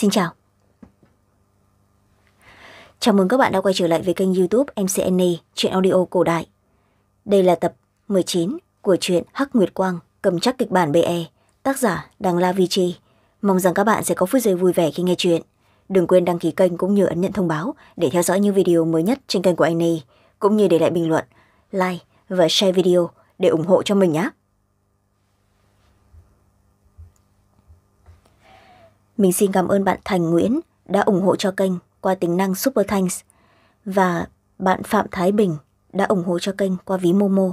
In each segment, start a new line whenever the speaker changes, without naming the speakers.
xin chào chào mừng các bạn đã quay trở lại với kênh youtube mcna chuyện audio cổ đại đây là tập 19 của truyện hắc nguyệt quang cầm chắc kịch bản be tác giả đằng la vi chi mong rằng các bạn sẽ có phút giây vui vẻ khi nghe chuyện đừng quên đăng ký kênh cũng như ấn nhận thông báo để theo dõi những video mới nhất trên kênh của anh này cũng như để lại bình luận like và share video để ủng hộ cho mình nhé mình xin cảm ơn bạn thành nguyễn đã ủng hộ cho kênh qua tính năng super thanks và bạn phạm thái bình đã ủng hộ cho kênh qua ví momo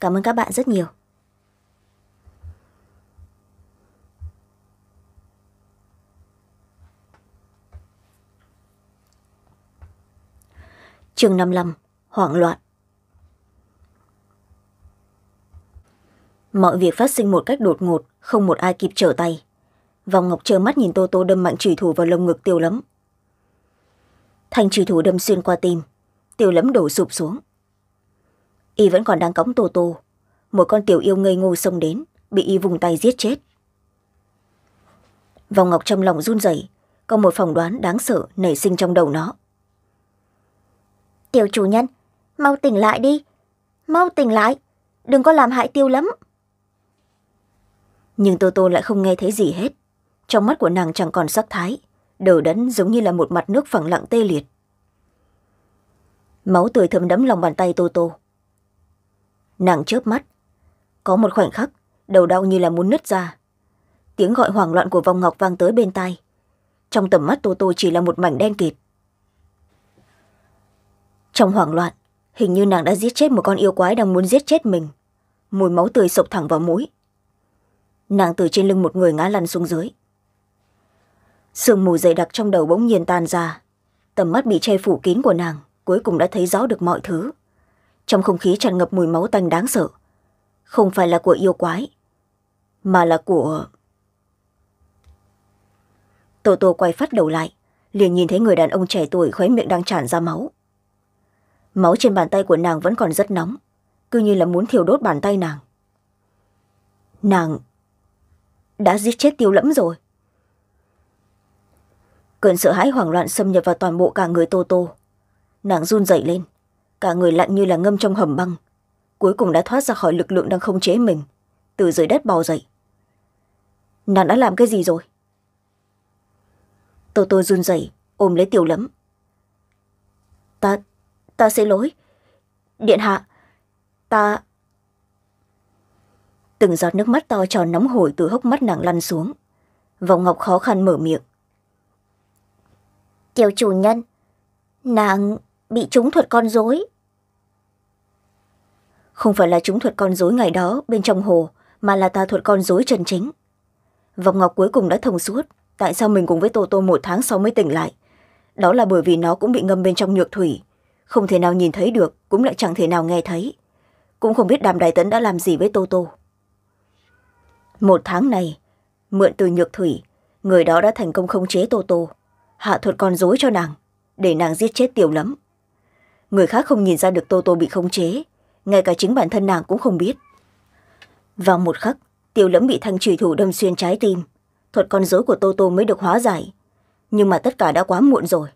cảm ơn các bạn rất nhiều chương năm năm hoảng loạn mọi việc phát sinh một cách đột ngột không một ai kịp trở tay vòng ngọc trơ mắt nhìn tô tô đâm mạnh trùy thủ vào lồng ngực tiêu lấm thanh trùy thủ đâm xuyên qua tim tiêu lấm đổ sụp xuống y vẫn còn đang cõng tô tô một con tiểu yêu ngây ngô xông đến bị y vùng tay giết chết vòng ngọc trong lòng run rẩy có một phỏng đoán đáng sợ nảy sinh trong đầu nó tiểu chủ nhân mau tỉnh lại đi mau tỉnh lại đừng có làm hại tiêu lắm nhưng tô tô lại không nghe thấy gì hết trong mắt của nàng chẳng còn sắc thái đầu đẫn giống như là một mặt nước phẳng lặng tê liệt máu tươi thấm đẫm lòng bàn tay tô tô nàng chớp mắt có một khoảnh khắc đầu đau như là muốn nứt ra tiếng gọi hoảng loạn của vòng ngọc vang tới bên tai trong tầm mắt tô tô chỉ là một mảnh đen kịt trong hoảng loạn hình như nàng đã giết chết một con yêu quái đang muốn giết chết mình mùi máu tươi sộc thẳng vào mũi nàng từ trên lưng một người ngã lăn xuống dưới sương mù dày đặc trong đầu bỗng nhiên tan ra tầm mắt bị che phủ kín của nàng cuối cùng đã thấy rõ được mọi thứ trong không khí tràn ngập mùi máu tanh đáng sợ không phải là của yêu quái mà là của tô tô quay phát đầu lại liền nhìn thấy người đàn ông trẻ tuổi khóe miệng đang tràn ra máu máu trên bàn tay của nàng vẫn còn rất nóng cứ như là muốn thiêu đốt bàn tay nàng nàng đã giết chết tiêu lẫm rồi cơn sợ hãi hoảng loạn xâm nhập vào toàn bộ cả người tô tô nàng run rẩy lên cả người lạnh như là ngâm trong hầm băng cuối cùng đã thoát ra khỏi lực lượng đang không chế mình từ dưới đất bò dậy nàng đã làm cái gì rồi tô tô run rẩy ôm lấy tiểu lẫm ta ta xin lỗi điện hạ ta từng giọt nước mắt to tròn nóng hổi từ hốc mắt nàng lăn xuống vòng ngọc khó khăn mở miệng Kiều chủ nhân, nàng bị trúng thuật con dối. Không phải là trúng thuật con dối ngày đó bên trong hồ, mà là ta thuật con dối trần chính. Vòng Ngọc cuối cùng đã thông suốt, tại sao mình cùng với Tô Tô một tháng sau mới tỉnh lại. Đó là bởi vì nó cũng bị ngâm bên trong nhược thủy, không thể nào nhìn thấy được, cũng lại chẳng thể nào nghe thấy. Cũng không biết đàm đại tấn đã làm gì với Tô Tô. Một tháng này, mượn từ nhược thủy, người đó đã thành công khống chế Tô Tô hạ thuật còn dối cho nàng để nàng giết chết tiểu lắm người khác không nhìn ra được tô tô bị khống chế ngay cả chính bản thân nàng cũng không biết vào một khắc tiểu lẫm bị thanh trùy thủ đâm xuyên trái tim thuật con dối của tô tô mới được hóa giải nhưng mà tất cả đã quá muộn rồi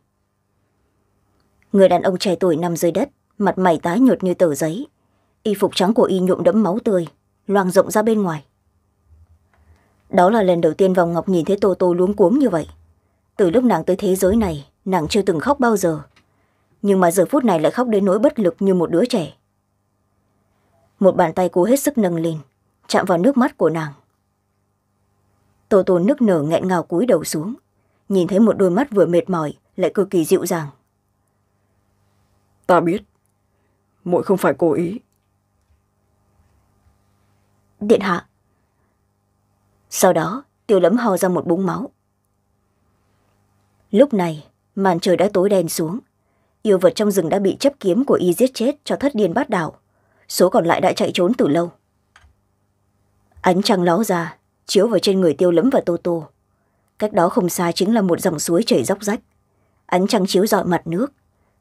người đàn ông trẻ tuổi nằm dưới đất mặt mày tái nhợt như tờ giấy y phục trắng của y nhuộm đẫm máu tươi loang rộng ra bên ngoài đó là lần đầu tiên vòng ngọc nhìn thấy tô tô luống cuống như vậy từ lúc nàng tới thế giới này nàng chưa từng khóc bao giờ nhưng mà giờ phút này lại khóc đến nỗi bất lực như một đứa trẻ một bàn tay cố hết sức nâng lên chạm vào nước mắt của nàng tô tô nước nở nghẹn ngào cúi đầu xuống nhìn thấy một đôi mắt vừa mệt mỏi lại cực kỳ dịu dàng
ta biết muội không phải cố ý điện hạ sau đó tiêu lấm hò ra một búng
máu lúc này màn trời đã tối đen xuống yêu vật trong rừng đã bị chấp kiếm của y giết chết cho thất điên bát đảo số còn lại đã chạy trốn từ lâu ánh trăng ló ra chiếu vào trên người tiêu lẫm và tô tô cách đó không xa chính là một dòng suối chảy dốc rách ánh trăng chiếu dọi mặt nước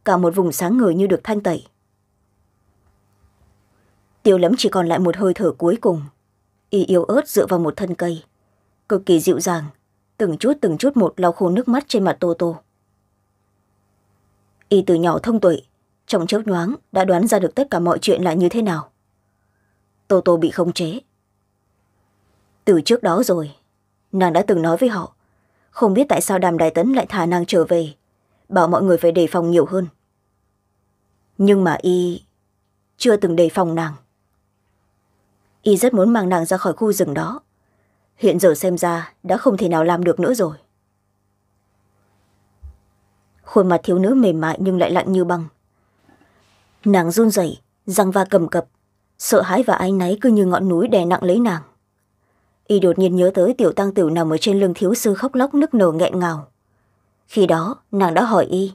cả một vùng sáng ngời như được thanh tẩy tiêu lẫm chỉ còn lại một hơi thở cuối cùng y yếu ớt dựa vào một thân cây cực kỳ dịu dàng từng chút từng chút một lau khô nước mắt trên mặt tô tô y từ nhỏ thông tuệ trong chớp nhoáng đã đoán ra được tất cả mọi chuyện là như thế nào tô tô bị khống chế từ trước đó rồi nàng đã từng nói với họ không biết tại sao đàm đại tấn lại thả nàng trở về bảo mọi người phải đề phòng nhiều hơn nhưng mà y chưa từng đề phòng nàng y rất muốn mang nàng ra khỏi khu rừng đó hiện giờ xem ra đã không thể nào làm được nữa rồi khuôn mặt thiếu nữ mềm mại nhưng lại lạnh như băng nàng run rẩy răng va cầm cập sợ hãi và áy náy cứ như ngọn núi đè nặng lấy nàng y đột nhiên nhớ tới tiểu tăng tiểu nằm ở trên lưng thiếu sư khóc lóc nức nở nghẹn ngào khi đó nàng đã hỏi y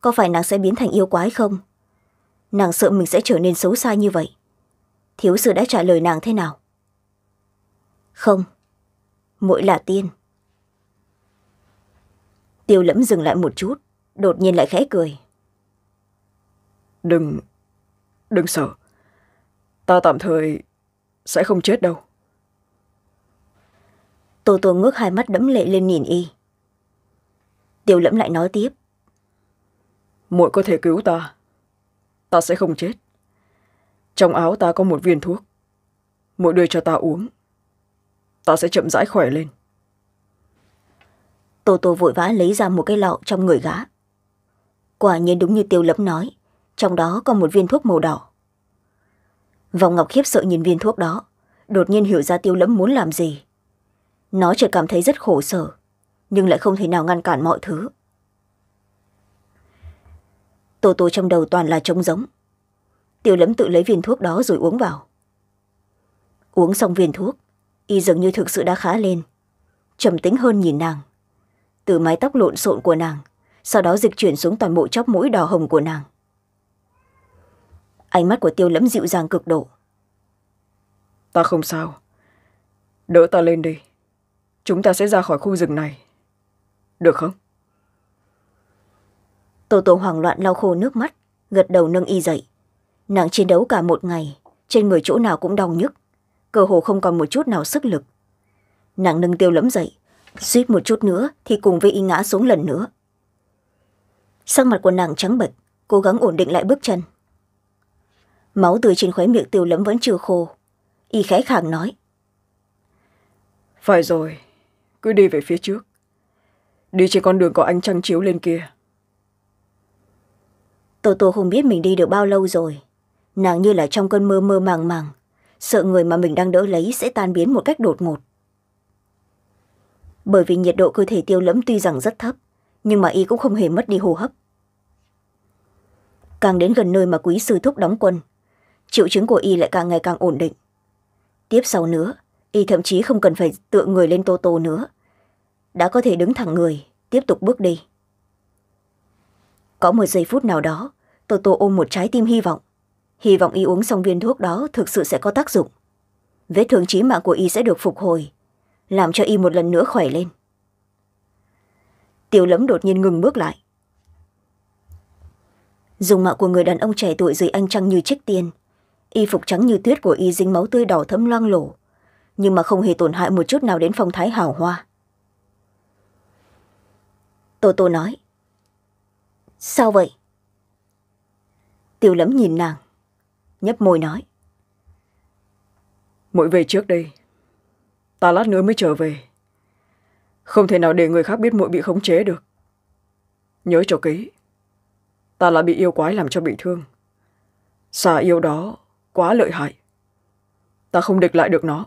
có phải nàng sẽ biến thành yêu quái không nàng sợ mình sẽ trở nên xấu xa như vậy thiếu sư đã trả lời nàng thế nào không mỗi là tiên
tiêu lẫm dừng lại một chút đột nhiên lại khẽ cười đừng đừng sợ ta tạm thời sẽ không chết đâu tô tô ngước hai mắt đẫm lệ lên nhìn y tiêu lẫm lại nói tiếp muội có thể cứu ta ta sẽ không chết trong áo ta có một viên thuốc muội đưa cho ta uống ta sẽ chậm rãi khỏe lên tô tô vội vã lấy ra một cái lọ trong người gã quả nhiên đúng như
tiêu lẫm nói trong đó có một viên thuốc màu đỏ vòng ngọc khiếp sợ nhìn viên thuốc đó đột nhiên hiểu ra tiêu lẫm muốn làm gì nó chợt cảm thấy rất khổ sở nhưng lại không thể nào ngăn cản mọi thứ tô tô trong đầu toàn là trống giống tiêu lẫm tự lấy viên thuốc đó rồi uống vào uống xong viên thuốc y dường như thực sự đã khá lên trầm tính hơn nhìn nàng từ mái tóc lộn xộn của nàng sau đó dịch chuyển xuống toàn bộ chóp mũi đỏ hồng
của nàng ánh mắt của tiêu lẫm dịu dàng cực độ ta không sao đỡ ta lên đi chúng ta sẽ ra khỏi khu rừng này được không tô tô hoảng loạn lau
khô nước mắt gật đầu nâng y dậy nàng chiến đấu cả một ngày trên người chỗ nào cũng đau nhức cơ hồ không còn một chút nào sức lực nàng nâng tiêu lẫm dậy suýt một chút nữa thì cùng với y ngã xuống lần nữa sắc mặt của nàng trắng bệch cố gắng ổn định lại bước chân máu tươi trên khóe miệng tiêu lẫm vẫn chưa khô
y khẽ khàng nói phải rồi cứ đi về phía trước đi trên con đường có ánh trăng chiếu lên kia
tô tô không biết mình đi được bao lâu rồi nàng như là trong cơn mơ mơ màng màng sợ người mà mình đang đỡ lấy sẽ tan biến một cách đột ngột bởi vì nhiệt độ cơ thể tiêu lẫm tuy rằng rất thấp nhưng mà y cũng không hề mất đi hô hấp càng đến gần nơi mà quý sư thúc đóng quân triệu chứng của y lại càng ngày càng ổn định tiếp sau nữa y thậm chí không cần phải tựa người lên tô tô nữa đã có thể đứng thẳng người tiếp tục bước đi có một giây phút nào đó tô tô ôm một trái tim hy vọng hy vọng y uống xong viên thuốc đó thực sự sẽ có tác dụng vết thương trí mạng của y sẽ được phục hồi làm cho y một lần nữa khỏe lên tiểu lấm đột nhiên ngừng bước lại dùng mạo của người đàn ông trẻ tuổi dưới anh trăng như trích tiên y phục trắng như tuyết của y dính máu tươi đỏ thấm loang lổ nhưng mà không hề tổn hại một chút nào đến phong thái hào hoa tô tô nói sao vậy
tiểu lấm nhìn nàng nhấp môi nói mỗi về trước đây ta lát nữa mới trở về không thể nào để người khác biết muội bị khống chế được nhớ cho kỹ ta là bị yêu quái làm cho bị thương xà yêu đó quá lợi hại ta không địch lại được nó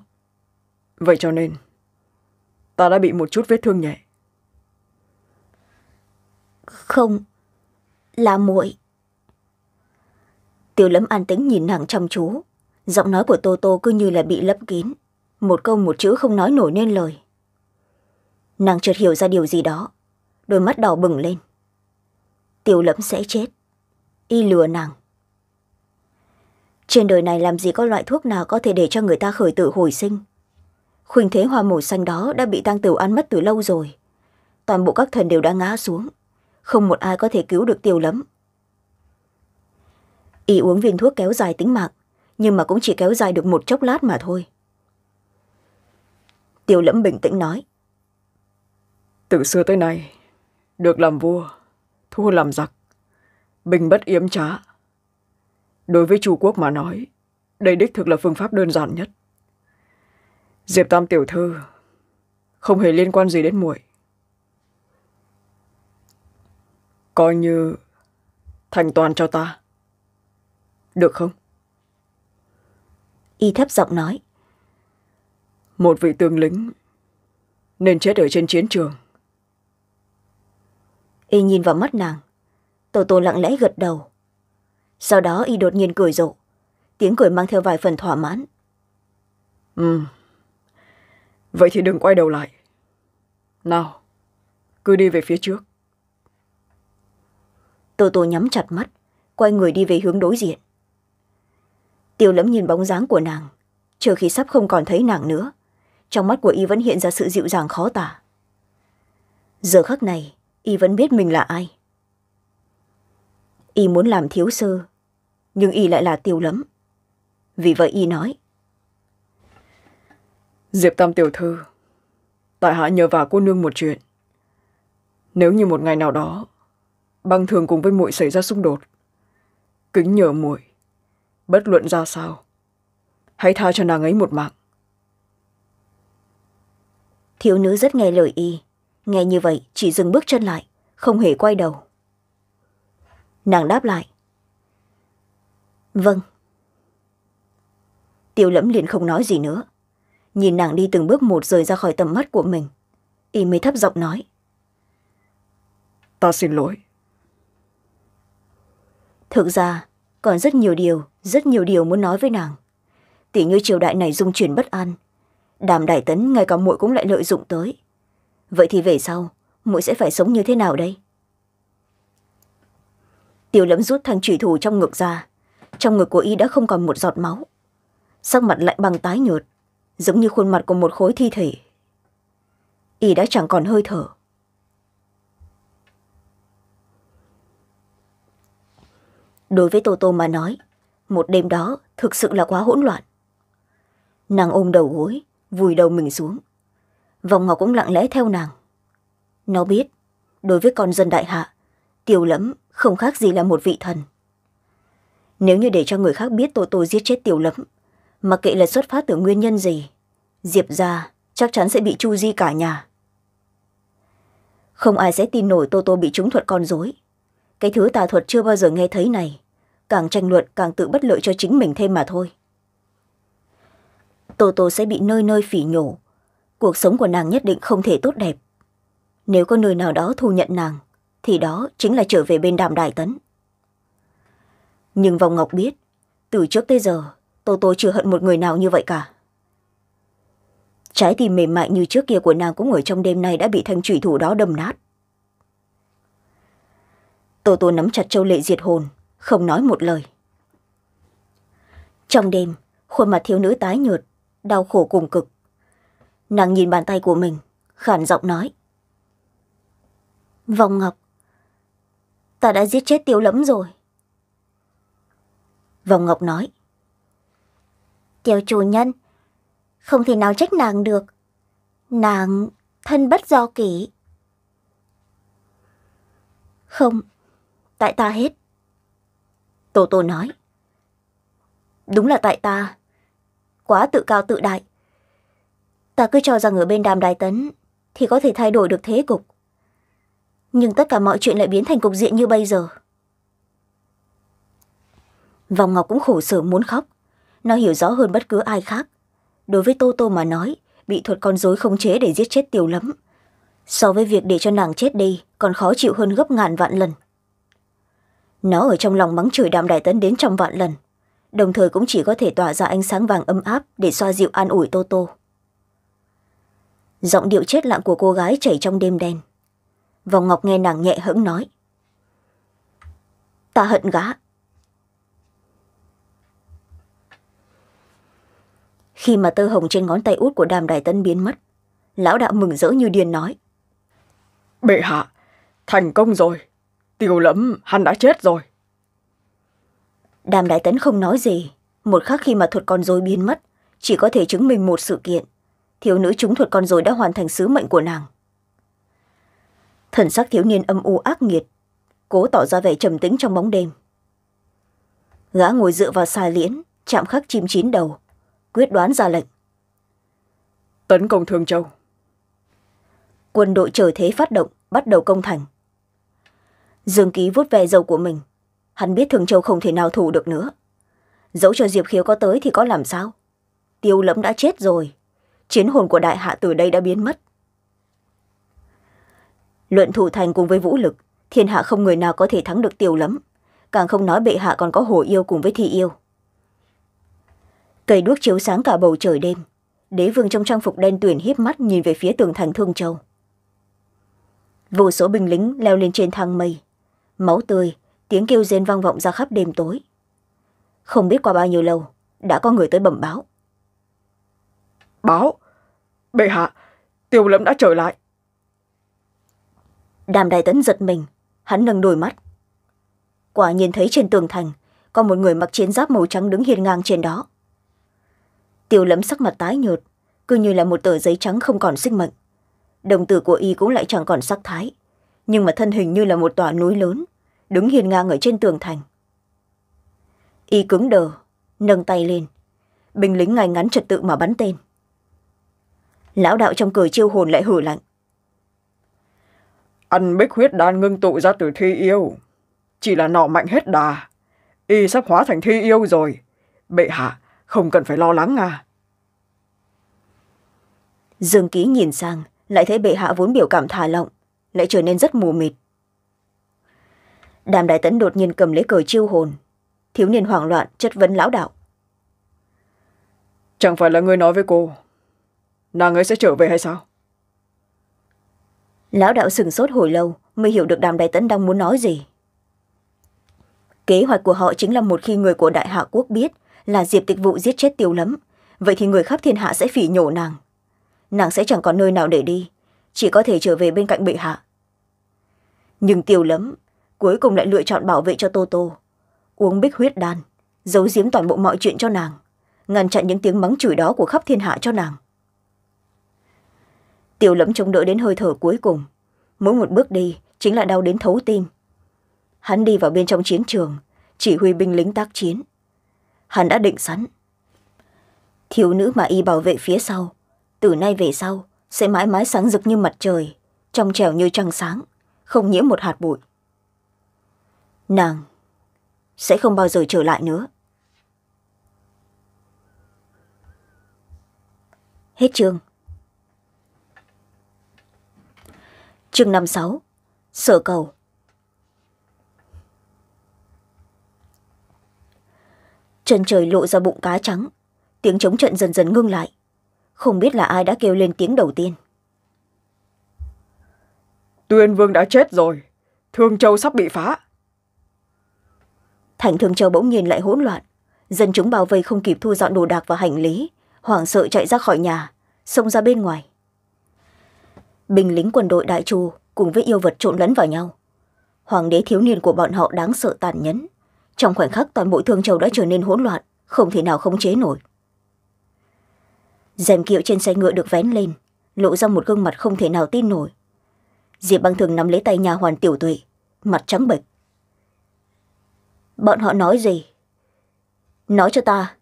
vậy cho nên ta đã bị một chút vết thương nhẹ
không là muội tiêu lấm an tĩnh nhìn nàng chăm chú giọng nói của tô tô cứ như là bị lấp kín một câu một chữ không nói nổi nên lời nàng chợt hiểu ra điều gì đó đôi mắt đỏ bừng lên tiêu lẫm sẽ chết y lừa nàng trên đời này làm gì có loại thuốc nào có thể để cho người ta khởi tử hồi sinh khuynh thế hoa màu xanh đó đã bị tăng tửu ăn mất từ lâu rồi toàn bộ các thần đều đã ngã xuống không một ai có thể cứu được tiêu lẫm y uống viên thuốc kéo dài tính mạng nhưng mà cũng chỉ kéo dài được một chốc
lát mà thôi tiêu lẫm bình tĩnh nói từ xưa tới nay được làm vua thua làm giặc bình bất yếm trá đối với chủ quốc mà nói đây đích thực là phương pháp đơn giản nhất diệp tam tiểu thư không hề liên quan gì đến muội coi như thành toàn cho ta được không y thấp giọng nói một vị tướng lính nên chết ở trên chiến
trường y nhìn vào mắt nàng tổ tôn lặng lẽ gật đầu sau đó y đột nhiên cười rộ tiếng cười mang theo vài phần thỏa mãn
ừ vậy thì đừng quay đầu lại nào cứ đi về phía trước tô tô nhắm chặt
mắt quay người đi về hướng đối diện tiêu lẫm nhìn bóng dáng của nàng chờ khi sắp không còn thấy nàng nữa trong mắt của y vẫn hiện ra sự dịu dàng khó tả giờ khắc này y vẫn biết mình là ai y
muốn làm thiếu sơ nhưng y lại là tiêu lẫm vì vậy y nói diệp tam tiểu thư tại hạ nhờ vào cô nương một chuyện nếu như một ngày nào đó băng thường cùng với muội xảy ra xung đột kính nhờ muội bất luận ra sao hãy tha cho nàng ấy một mạng thiếu nữ rất nghe lời y
nghe như vậy chỉ dừng bước chân lại không hề quay đầu nàng đáp lại vâng tiêu lẫm liền không nói gì nữa nhìn nàng đi từng bước một rời ra khỏi tầm mắt của mình y mới thấp giọng nói ta xin lỗi thực ra còn rất nhiều điều rất nhiều điều muốn nói với nàng tỉ như triều đại này dung chuyển bất an đàm đại tấn ngay cả muội cũng lại lợi dụng tới vậy thì về sau muội sẽ phải sống như thế nào đây Tiểu lẫm rút thanh trùy thủ trong ngực ra trong ngực của y đã không còn một giọt máu sắc mặt lại bằng tái nhợt giống như khuôn mặt của một khối thi thể y đã chẳng còn hơi thở đối với tô tô mà nói một đêm đó thực sự là quá hỗn loạn nàng ôm đầu gối vùi đầu mình xuống vòng ngọc cũng lặng lẽ theo nàng nó biết đối với con dân đại hạ tiểu lẫm không khác gì là một vị thần nếu như để cho người khác biết tô tô giết chết tiểu lẫm mà kệ là xuất phát từ nguyên nhân gì diệp ra chắc chắn sẽ bị chu di cả nhà không ai sẽ tin nổi tô tô bị trúng thuật con dối cái thứ tà thuật chưa bao giờ nghe thấy này càng tranh luận càng tự bất lợi cho chính mình thêm mà thôi tô tô sẽ bị nơi nơi phỉ nhổ cuộc sống của nàng nhất định không thể tốt đẹp nếu có nơi nào đó thu nhận nàng thì đó chính là trở về bên đàm đại tấn nhưng vòng ngọc biết từ trước tới giờ tô tô chưa hận một người nào như vậy cả trái tim mềm mại như trước kia của nàng cũng ở trong đêm nay đã bị thanh thủy thủ đó đâm nát tô tô nắm chặt châu lệ diệt hồn không nói một lời trong đêm khuôn mặt thiếu nữ tái nhợt đau khổ cùng cực nàng nhìn bàn tay của mình khản giọng nói vòng ngọc ta đã giết chết tiêu lẫm rồi vòng ngọc nói tiêu chủ nhân không thể nào trách nàng được nàng thân bất do kỷ không tại ta hết tô tô nói đúng là tại ta quá tự cao tự đại ta cứ cho rằng ở bên đàm đài tấn thì có thể thay đổi được thế cục nhưng tất cả mọi chuyện lại biến thành cục diện như bây giờ vòng ngọc cũng khổ sở muốn khóc nó hiểu rõ hơn bất cứ ai khác đối với tô tô mà nói bị thuật con dối không chế để giết chết tiêu lắm so với việc để cho nàng chết đi còn khó chịu hơn gấp ngàn vạn lần nó ở trong lòng mắng chửi đàm đại tấn đến trăm vạn lần đồng thời cũng chỉ có thể tỏa ra ánh sáng vàng ấm áp để xoa dịu an ủi tô tô giọng điệu chết lặng của cô gái chảy trong đêm đen vòng ngọc nghe nàng nhẹ hững nói ta hận gã khi mà tơ hồng trên ngón tay út của đàm đại tấn biến mất lão đạo mừng rỡ như điên nói
bệ hạ thành công rồi tiêu lẫm hắn đã chết rồi đàm đại tấn không nói gì một khắc khi mà thuật con dối biến mất
chỉ có thể chứng minh một sự kiện thiếu nữ chúng thuật con dối đã hoàn thành sứ mệnh của nàng thần sắc thiếu niên âm u ác nghiệt cố tỏ ra vẻ trầm tĩnh trong bóng đêm gã ngồi dựa vào xà liễn chạm khắc chim chín đầu quyết đoán ra lệnh tấn công thương châu quân đội trở thế phát động bắt đầu công thành dương ký vút ve dâu của mình hắn biết thường châu không thể nào thủ được nữa dẫu cho diệp khiếu có tới thì có làm sao tiêu lẫm đã chết rồi chiến hồn của đại hạ từ đây đã biến mất luận thủ thành cùng với vũ lực thiên hạ không người nào có thể thắng được tiêu lẫm càng không nói bệ hạ còn có hồ yêu cùng với thi yêu cây đuốc chiếu sáng cả bầu trời đêm đế vương trong trang phục đen tuyển hiếp mắt nhìn về phía tường thành thương châu vô số binh lính leo lên trên thang mây máu tươi tiếng kêu rên vang vọng ra khắp đêm tối không biết qua bao nhiêu lâu đã có người tới bẩm báo
báo bệ hạ tiêu lâm đã trở lại đàm đại tấn giật mình hắn nâng đôi mắt quả nhìn
thấy trên tường thành có một người mặc chiến giáp màu trắng đứng hiên ngang trên đó tiêu lẫm sắc mặt tái nhợt cứ như là một tờ giấy trắng không còn sinh mệnh đồng tử của y cũng lại chẳng còn sắc thái nhưng mà thân hình như là một tòa núi lớn đứng hiên ngang ở trên tường thành y cứng đờ nâng tay lên binh lính ngay ngắn trật
tự mà bắn tên lão đạo trong cười chiêu hồn lại hử lạnh ăn bích huyết đan ngưng tụ ra từ thi yêu chỉ là nọ mạnh hết đà y sắp hóa thành thi yêu rồi bệ hạ không cần phải lo lắng à dương ký nhìn sang lại thấy bệ hạ vốn biểu cảm
thả lỏng lại trở nên rất mù mịt đàm đại tấn đột nhiên cầm lấy cờ
chiêu hồn thiếu niên hoảng loạn chất vấn lão đạo chẳng phải là người nói với cô nàng ấy sẽ trở về hay sao
lão đạo sừng sốt hồi lâu mới hiểu được đàm đại tấn đang muốn nói gì kế hoạch của họ chính là một khi người của đại hạ quốc biết là diệp tịch vụ giết chết tiêu Lắm, vậy thì người khắp thiên hạ sẽ phỉ nhổ nàng nàng sẽ chẳng còn nơi nào để đi chỉ có thể trở về bên cạnh bệ hạ nhưng tiêu lấm cuối cùng lại lựa chọn bảo vệ cho tô tô uống bích huyết đan giấu giếm toàn bộ mọi chuyện cho nàng ngăn chặn những tiếng mắng chửi đó của khắp thiên hạ cho nàng tiêu lấm chống đỡ đến hơi thở cuối cùng mỗi một bước đi chính là đau đến thấu tim hắn đi vào bên trong chiến trường chỉ huy binh lính tác chiến hắn đã định sẵn thiếu nữ mà y bảo vệ phía sau từ nay về sau sẽ mãi mãi sáng rực như mặt trời trong trẻo như trăng sáng không nhiễm một hạt bụi nàng sẽ không bao giờ trở lại nữa hết chương chương năm sáu sở cầu chân trời lộ ra bụng cá trắng tiếng chống trận dần dần ngưng lại không biết là ai đã kêu lên tiếng đầu tiên
tuyên vương đã chết rồi thương châu sắp bị phá thành thương
châu bỗng nhiên lại hỗn loạn dân chúng bao vây không kịp thu dọn đồ đạc và hành lý hoảng sợ chạy ra khỏi nhà xông ra bên ngoài binh lính quân đội đại Chu cùng với yêu vật trộn lẫn vào nhau hoàng đế thiếu niên của bọn họ đáng sợ tàn nhẫn trong khoảnh khắc toàn bộ thương châu đã trở nên hỗn loạn không thể nào khống chế nổi rèm kiệu trên xe ngựa được vén lên lộ ra một gương mặt không thể nào tin nổi diệp băng thường nắm lấy tay nhà hoàn tiểu tuệ mặt trắng bệch bọn họ nói gì nói cho ta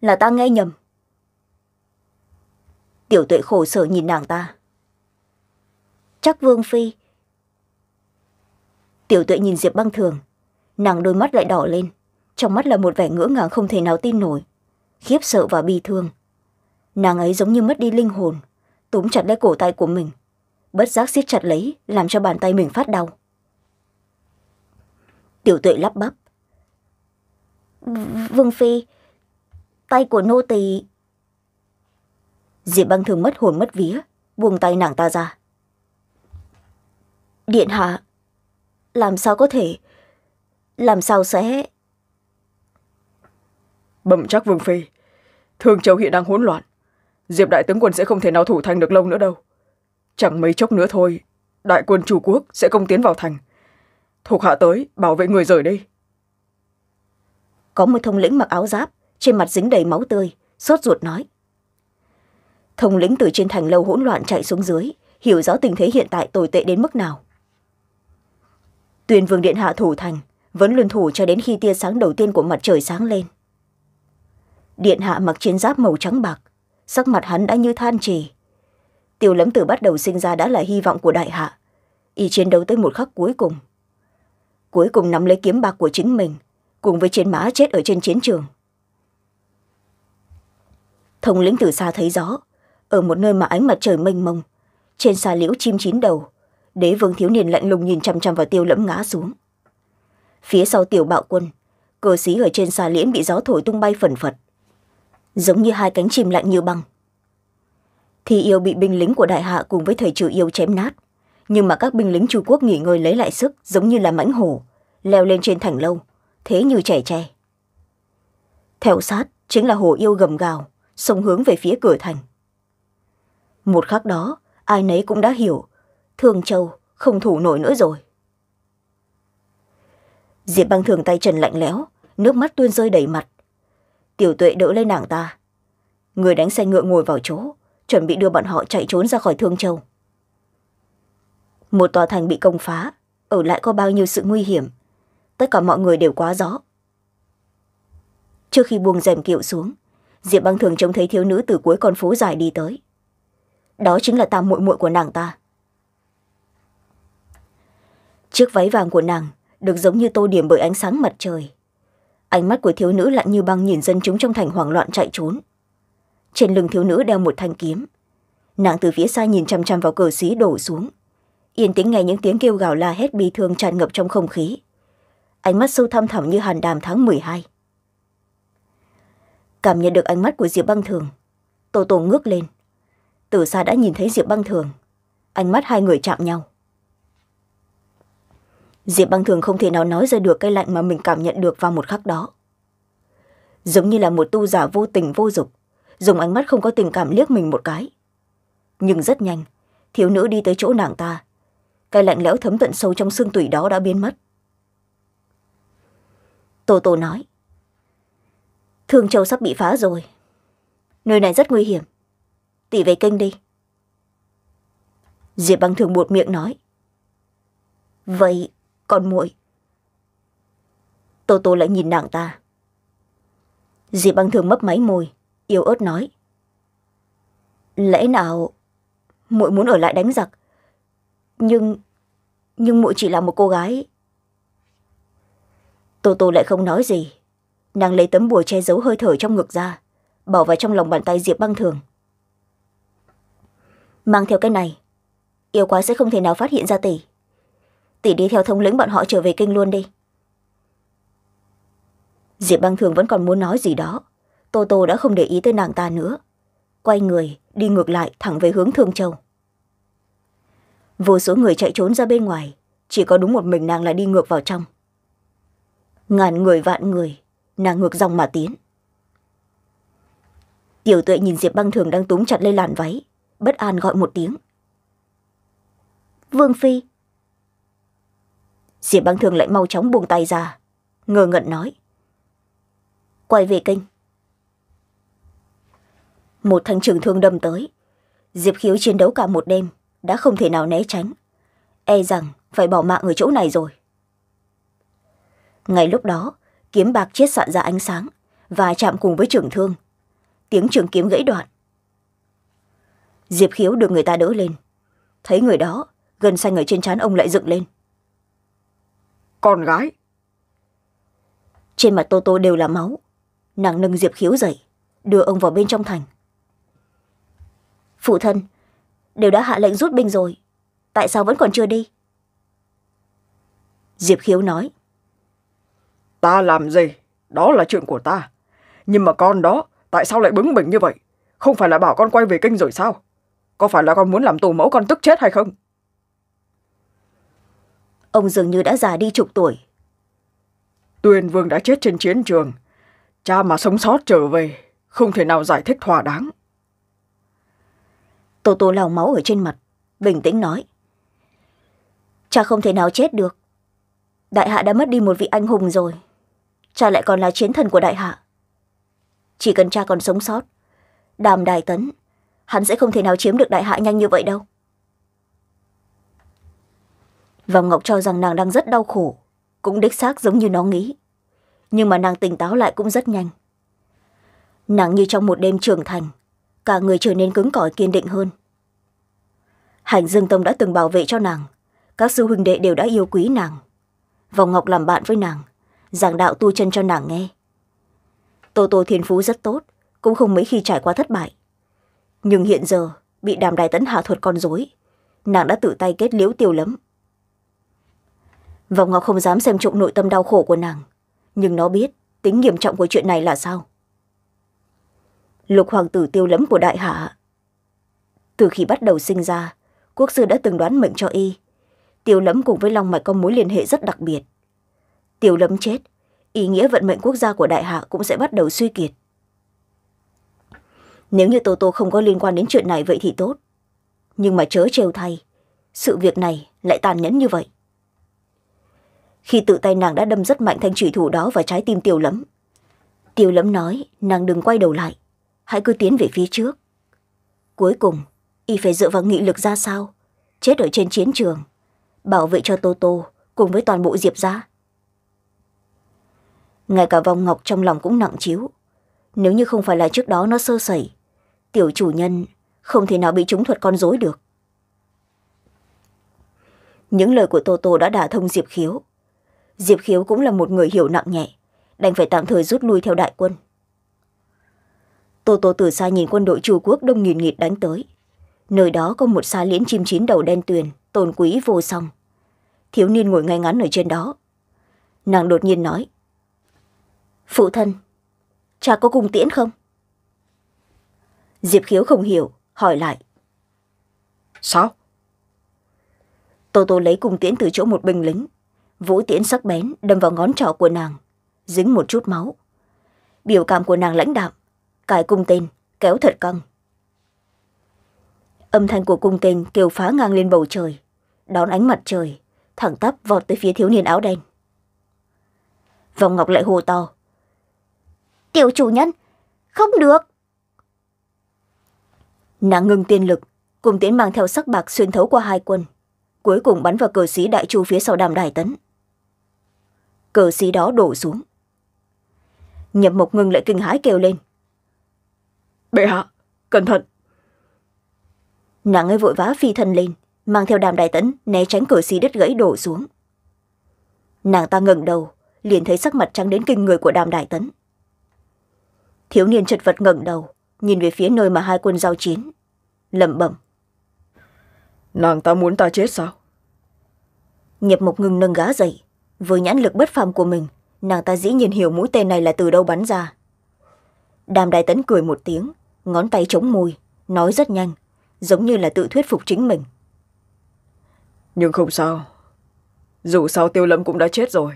là ta nghe nhầm tiểu tuệ khổ sở nhìn nàng ta chắc vương phi tiểu tuệ nhìn diệp băng thường nàng đôi mắt lại đỏ lên trong mắt là một vẻ ngỡ ngàng không thể nào tin nổi khiếp sợ và bi thương nàng ấy giống như mất đi linh hồn túm chặt lấy cổ tay của mình bất giác siết chặt lấy làm cho bàn tay mình phát đau tiểu tuệ lắp bắp vương phi tay của nô tỳ diệp băng thường mất hồn mất vía buông tay nàng ta ra điện hạ làm sao có thể làm sao
sẽ bẩm chắc vương phi thường châu hiện đang hỗn loạn diệp đại tướng quân sẽ không thể nào thủ thành được lâu nữa đâu chẳng mấy chốc nữa thôi đại quân chủ quốc sẽ công tiến vào thành thuộc hạ tới bảo vệ người rời đi. có một thông lĩnh mặc áo giáp trên mặt dính đầy máu tươi sốt ruột nói
thông lĩnh từ trên thành lâu hỗn loạn chạy xuống dưới hiểu rõ tình thế hiện tại tồi tệ đến mức nào tuyên vương điện hạ thủ thành vẫn luân thủ cho đến khi tia sáng đầu tiên của mặt trời sáng lên điện hạ mặc chiến giáp màu trắng bạc sắc mặt hắn đã như than trì tiểu lấm tử bắt đầu sinh ra đã là hy vọng của đại hạ y chiến đấu tới một khắc cuối cùng cuối cùng nắm lấy kiếm bạc của chính mình cùng với chiến mã chết ở trên chiến trường thông lĩnh từ xa thấy rõ ở một nơi mà ánh mặt trời mênh mông trên xa liễu chim chín đầu đế vương thiếu niên lạnh lùng nhìn chằm chằm vào tiêu lẫm ngã xuống phía sau tiểu bạo quân cờ xí ở trên xa liễn bị gió thổi tung bay phần phật giống như hai cánh chim lạnh như băng thi yêu bị binh lính của đại hạ cùng với thầy trừ yêu chém nát nhưng mà các binh lính trung quốc nghỉ ngơi lấy lại sức giống như là mãnh hổ leo lên trên thành lâu thế như trẻ tre theo sát chính là hồ yêu gầm gào sông hướng về phía cửa thành một khắc đó ai nấy cũng đã hiểu thương châu không thủ nổi nữa rồi diệp băng thường tay trần lạnh lẽo nước mắt tuôn rơi đầy mặt tiểu tuệ đỡ lên nàng ta người đánh xe ngựa ngồi vào chỗ chuẩn bị đưa bọn họ chạy trốn ra khỏi thương châu một tòa thành bị công phá ở lại có bao nhiêu sự nguy hiểm tất cả mọi người đều quá rõ trước khi buông rèm kiệu xuống diệp băng thường trông thấy thiếu nữ từ cuối con phố dài đi tới đó chính là tam muội muội của nàng ta chiếc váy vàng của nàng được giống như tô điểm bởi ánh sáng mặt trời ánh mắt của thiếu nữ lạnh như băng nhìn dân chúng trong thành hoảng loạn chạy trốn trên lưng thiếu nữ đeo một thanh kiếm nàng từ phía xa nhìn chăm chăm vào cờ xí đổ xuống yên tĩnh nghe những tiếng kêu gào la hét bi thương tràn ngập trong không khí ánh mắt sâu thăm thẳm như hàn đàm tháng m hai cảm nhận được ánh mắt của diệp băng thường tô tô ngước lên từ xa đã nhìn thấy diệp băng thường ánh mắt hai người chạm nhau diệp băng thường không thể nào nói ra được cái lạnh mà mình cảm nhận được vào một khắc đó giống như là một tu giả vô tình vô dục dùng ánh mắt không có tình cảm liếc mình một cái nhưng rất nhanh thiếu nữ đi tới chỗ nàng ta cái lạnh lẽo thấm tận sâu trong xương tủy đó đã biến mất tô tô nói thương châu sắp bị phá rồi nơi này rất nguy hiểm tỉ về kênh đi diệp băng thường buột miệng nói vậy còn muội tô tô lại nhìn nàng ta diệp băng thường mấp máy môi yêu ớt nói lẽ nào muội muốn ở lại đánh giặc nhưng nhưng muội chỉ là một cô gái tô tô lại không nói gì nàng lấy tấm bùa che giấu hơi thở trong ngực ra bỏ vào trong lòng bàn tay diệp băng thường mang theo cái này yêu quá sẽ không thể nào phát hiện ra tỷ tỷ đi theo thông lĩnh bọn họ trở về kinh luôn đi diệp băng thường vẫn còn muốn nói gì đó tô tô đã không để ý tới nàng ta nữa quay người đi ngược lại thẳng về hướng thương châu vô số người chạy trốn ra bên ngoài chỉ có đúng một mình nàng là đi ngược vào trong ngàn người vạn người nàng ngược dòng mà tiến tiểu tuệ nhìn diệp băng thường đang túm chặt lấy làn váy bất an gọi một tiếng vương phi diệp băng thương lại mau chóng buông tay ra ngơ ngẩn nói quay về kênh một thanh trường thương đâm tới diệp khiếu chiến đấu cả một đêm đã không thể nào né tránh e rằng phải bỏ mạng ở chỗ này rồi ngay lúc đó kiếm bạc chiết sạn ra ánh sáng và chạm cùng với trường thương tiếng trường kiếm gãy đoạn diệp khiếu được người ta đỡ lên thấy người đó gần xanh ở trên trán ông lại dựng lên con gái trên mặt tô tô đều là máu nàng nâng diệp khiếu dậy đưa ông vào bên trong thành phụ thân đều đã hạ lệnh rút binh rồi tại sao
vẫn còn chưa đi diệp khiếu nói ta làm gì đó là chuyện của ta nhưng mà con đó tại sao lại bướng bỉnh như vậy không phải là bảo con quay về kinh rồi sao có phải là con muốn làm tù mẫu con tức chết hay không ông dường như đã già đi chục tuổi tuyên vương đã chết trên chiến trường cha mà sống sót trở về không thể nào giải thích thỏa đáng tô tô lau máu ở trên mặt bình tĩnh nói
cha không thể nào chết được đại hạ đã mất đi một vị anh hùng rồi cha lại còn là chiến thần của đại hạ chỉ cần cha còn sống sót đàm đài tấn hắn sẽ không thể nào chiếm được đại hạ nhanh như vậy đâu vòng ngọc cho rằng nàng đang rất đau khổ cũng đích xác giống như nó nghĩ nhưng mà nàng tỉnh táo lại cũng rất nhanh nàng như trong một đêm trưởng thành cả người trở nên cứng cỏi kiên định hơn hành dương tông đã từng bảo vệ cho nàng các sư huynh đệ đều đã yêu quý nàng vòng ngọc làm bạn với nàng giảng đạo tu chân cho nàng nghe tô tô thiên phú rất tốt cũng không mấy khi trải qua thất bại nhưng hiện giờ bị đàm đài tấn hạ thuật con dối nàng đã tự tay kết liễu tiêu lấm vòng ngọc không dám xem trộm nội tâm đau khổ của nàng nhưng nó biết tính nghiêm trọng của chuyện này là sao lục hoàng tử tiêu lẫm của đại hạ từ khi bắt đầu sinh ra quốc sư đã từng đoán mệnh cho y tiêu lẫm cùng với long mạch có mối liên hệ rất đặc biệt tiêu lẫm chết ý nghĩa vận mệnh quốc gia của đại hạ cũng sẽ bắt đầu suy kiệt nếu như tô tô không có liên quan đến chuyện này vậy thì tốt nhưng mà chớ trêu thay sự việc này lại tàn nhẫn như vậy khi tự tay nàng đã đâm rất mạnh thanh thủy thủ đó vào trái tim tiêu lẫm tiêu lẫm nói nàng đừng quay đầu lại hãy cứ tiến về phía trước cuối cùng y phải dựa vào nghị lực ra sao chết ở trên chiến trường bảo vệ cho tô tô cùng với toàn bộ diệp gia ngay cả vòng ngọc trong lòng cũng nặng chiếu nếu như không phải là trước đó nó sơ sẩy tiểu chủ nhân không thể nào bị chúng thuật con dối được những lời của tô tô đã đả thông diệp khiếu diệp khiếu cũng là một người hiểu nặng nhẹ đành phải tạm thời rút lui theo đại quân tô tô từ xa nhìn quân đội chu quốc đông nghìn nghịt đánh tới nơi đó có một xa liễn chim chín đầu đen tuyền tồn quý vô song thiếu niên ngồi ngay ngắn ở trên đó nàng đột nhiên nói phụ thân cha có cung tiễn không diệp khiếu không hiểu hỏi lại sao tô tô lấy cung tiễn từ chỗ một binh lính vũ tiễn sắc bén đâm vào ngón trỏ của nàng dính một chút máu biểu cảm của nàng lãnh đạm cài cung tên kéo thật căng âm thanh của cung tên kêu phá ngang lên bầu trời đón ánh mặt trời thẳng tắp vọt tới phía thiếu niên áo đen vòng ngọc lại hô to tiểu chủ nhân không được nàng ngừng tiên lực cùng tiễn mang theo sắc bạc xuyên thấu qua hai quân cuối cùng bắn vào cờ sĩ đại chu phía sau đàm đài tấn cờ xí đó đổ xuống nhập mộc ngưng lại kinh hãi kêu lên bệ hạ cẩn thận nàng ấy vội vã phi thân lên mang theo đàm đại tấn né tránh cờ xí đứt gãy đổ xuống nàng ta ngẩng đầu liền thấy sắc mặt trắng đến kinh người của đàm đại tấn thiếu niên chật vật ngẩng đầu nhìn về phía nơi mà hai quân giao chiến lẩm bẩm nàng ta muốn ta chết sao nhập mộc ngừng nâng gá dậy với nhãn lực bất phàm của mình nàng ta dĩ nhiên hiểu mũi tên này là từ đâu bắn ra đàm đại tấn cười một tiếng ngón tay
chống môi nói rất nhanh giống như là tự thuyết phục chính mình nhưng không sao dù sao tiêu lâm cũng đã chết rồi